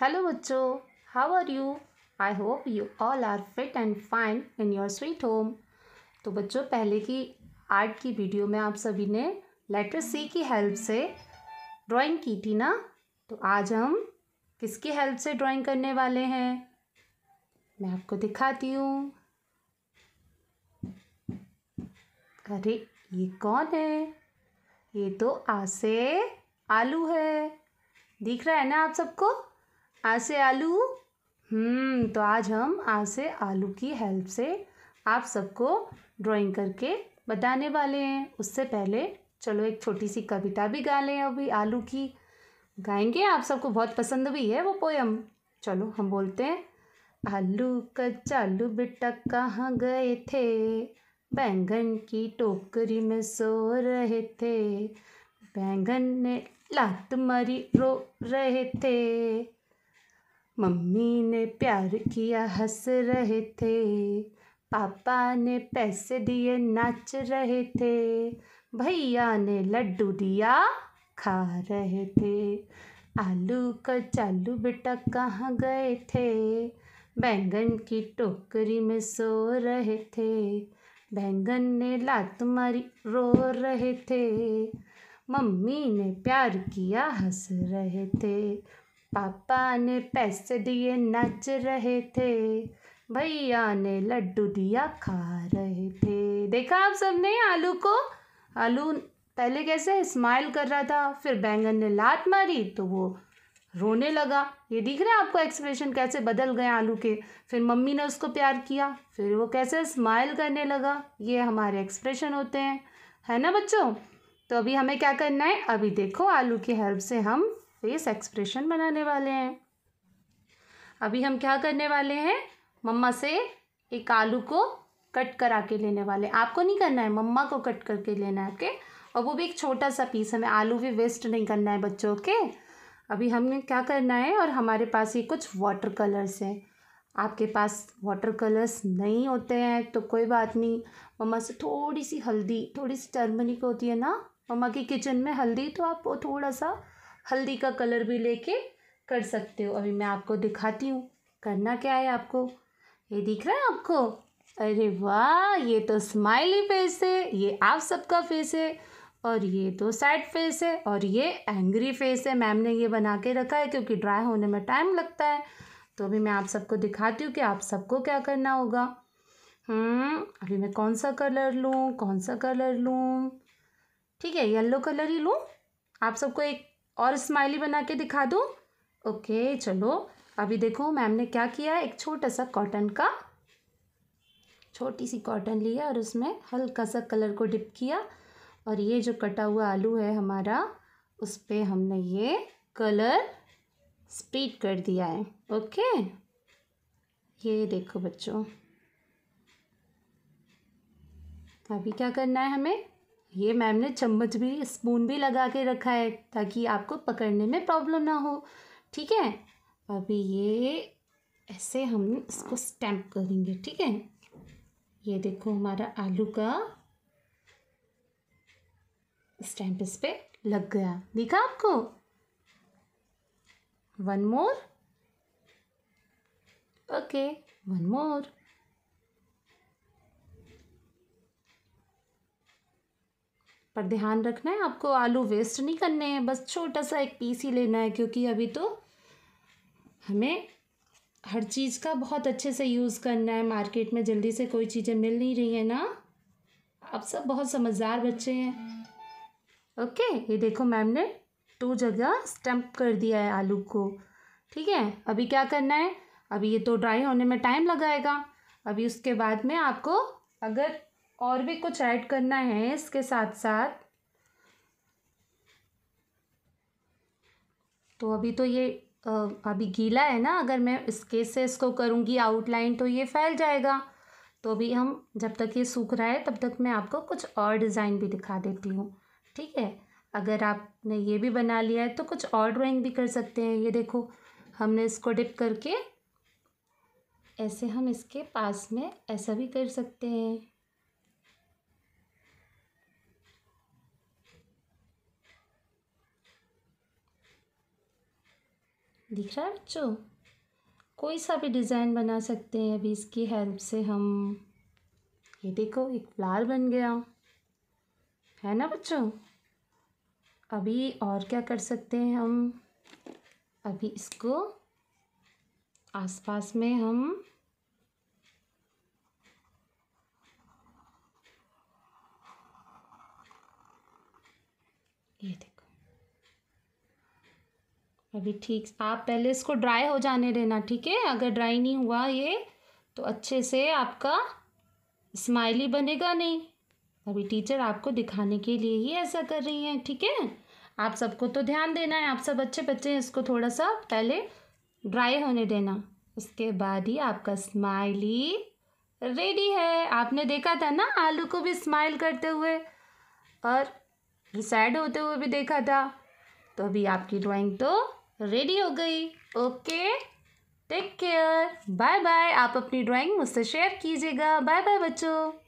hello बच्चों how are you I hope you all are fit and fine in your sweet home तो बच्चों पहले की art की वीडियो में आप सभी ने लेटर सी की हेल्प से ड्राइंग की थी ना तो आज हम किसकी हेल्प से ड्राइंग करने वाले हैं मैं आपको दिखाती हूँ अरे ये कौन है ये तो आसे आलू है दिख रहा है ना आप सबको आसे आलू हम्म तो आज हम आसे आलू की हेल्प से आप सबको ड्राइंग करके बताने वाले हैं उससे पहले चलो एक छोटी सी कविता भी गा लें अभी आलू की गाएंगे आप सबको बहुत पसंद भी है वो पोयम चलो हम बोलते हैं आलू का चालू बेटा कहाँ गए थे बैंगन की टोकरी में सो रहे थे बैंगन ने लात मारी रो रहे थे मम्मी ने प्यार किया हंस रहे थे पापा ने पैसे दिए नाच रहे थे भैया ने लड्डू दिया खा रहे थे आलू का चालू बेटा कहाँ गए थे बैंगन की टोकरी में सो रहे थे बैंगन ने लात मारी रो रहे थे मम्मी ने प्यार किया हंस रहे थे पापा ने पैसे दिए नाच रहे थे भैया ने लड्डू दिया खा रहे थे देखा आप सबने आलू को आलू पहले कैसे स्माइल कर रहा था फिर बैंगन ने लात मारी तो वो रोने लगा ये दिख रहा है आपको एक्सप्रेशन कैसे बदल गए आलू के फिर मम्मी ने उसको प्यार किया फिर वो कैसे स्माइल करने लगा ये हमारे एक्सप्रेशन होते हैं है ना बच्चों तो अभी हमें क्या करना है अभी देखो आलू की हेल्प से हम फेस एक्सप्रेशन बनाने वाले हैं अभी हम क्या करने वाले हैं मम्मा से एक आलू को कट करा के लेने वाले आपको नहीं करना है मम्मा को कट करके लेना है ओके और वो भी एक छोटा सा पीस हमें आलू भी वेस्ट नहीं करना है बच्चों के अभी हमने क्या करना है और हमारे पास ये कुछ वाटर कलर्स हैं आपके पास वाटर कलर्स नहीं होते हैं तो कोई बात नहीं मम्मा से थोड़ी सी हल्दी थोड़ी सी टर्मनिक होती है ना मम्मा की किचन में हल्दी तो आप वो थोड़ा सा हल्दी का कलर भी लेके कर सकते हो अभी मैं आपको दिखाती हूँ करना क्या है आपको ये दिख रहा है आपको अरे वाह ये तो स्माइली फेस है ये आप सबका फेस है और ये तो सैड फेस है और ये एंग्री फेस है मैम ने ये बना के रखा है क्योंकि ड्राई होने में टाइम लगता है तो अभी मैं आप सबको दिखाती हूँ कि आप सबको क्या करना होगा हम्म, अभी मैं कौन सा कलर लूँ कौन सा कलर लूँ ठीक है येलो कलर ही लूँ आप सबको एक और स्माइली बना के दिखा दूँ ओके चलो अभी देखो मैम ने क्या किया है एक छोटा सा कॉटन का छोटी सी कॉटन लिया और उसमें हल्का सा कलर को डिप किया और ये जो कटा हुआ आलू है हमारा उस पर हमने ये कलर स्प्रीड कर दिया है ओके ये देखो बच्चों अभी क्या करना है हमें ये मैम ने चम्मच भी स्पून भी लगा के रखा है ताकि आपको पकड़ने में प्रॉब्लम ना हो ठीक है अभी ये ऐसे हम इसको स्टैम्प करेंगे ठीक है ये देखो हमारा आलू का स्टैम्प इस पर लग गया देखा आपको one more okay one more पर ध्यान रखना है आपको आलू वेस्ट नहीं करने हैं बस छोटा सा एक पीस ही लेना है क्योंकि अभी तो हमें हर चीज़ का बहुत अच्छे से यूज़ करना है मार्केट में जल्दी से कोई चीज़ें मिल नहीं रही है ना आप सब बहुत समझदार बच्चे हैं ओके ये देखो मैम ने टू जगह स्टम्प कर दिया है आलू को ठीक है अभी क्या करना है अभी ये तो ड्राई होने में टाइम लगाएगा अभी उसके बाद में आपको अगर और भी कुछ ऐड करना है इसके साथ साथ तो अभी तो ये अभी गीला है ना अगर मैं इसके से इसको करूँगी आउटलाइन तो ये फैल जाएगा तो अभी हम जब तक ये सूख रहा है तब तक मैं आपको कुछ और डिज़ाइन भी दिखा देती हूँ ठीक है अगर आपने ये भी बना लिया है तो कुछ और ड्राइंग भी कर सकते हैं ये देखो हमने इसको डिप करके ऐसे हम इसके पास में ऐसा भी कर सकते हैं दिख रहा है बच्चों कोई सा भी डिज़ाइन बना सकते हैं अभी इसकी हेल्प से हम ये देखो एक फ्लावर बन गया है ना बच्चों अभी और क्या कर सकते हैं हम अभी इसको आसपास में हम ये देखो अभी ठीक आप पहले इसको ड्राई हो जाने देना ठीक है अगर ड्राई नहीं हुआ ये तो अच्छे से आपका स्माइली बनेगा नहीं अभी टीचर आपको दिखाने के लिए ही ऐसा कर रही हैं ठीक है आप सबको तो ध्यान देना है आप सब अच्छे बच्चे हैं इसको थोड़ा सा पहले ड्राई होने देना उसके बाद ही आपका स्माइली रेडी है आपने देखा था ना आलू को भी स्माइल करते हुए और सैड होते हुए भी देखा था तो अभी आपकी ड्राइंग तो रेडी हो गई okay take care bye bye आप अपनी ड्राइंग मुझसे शेयर कीजिएगा बाय बाय बच्चों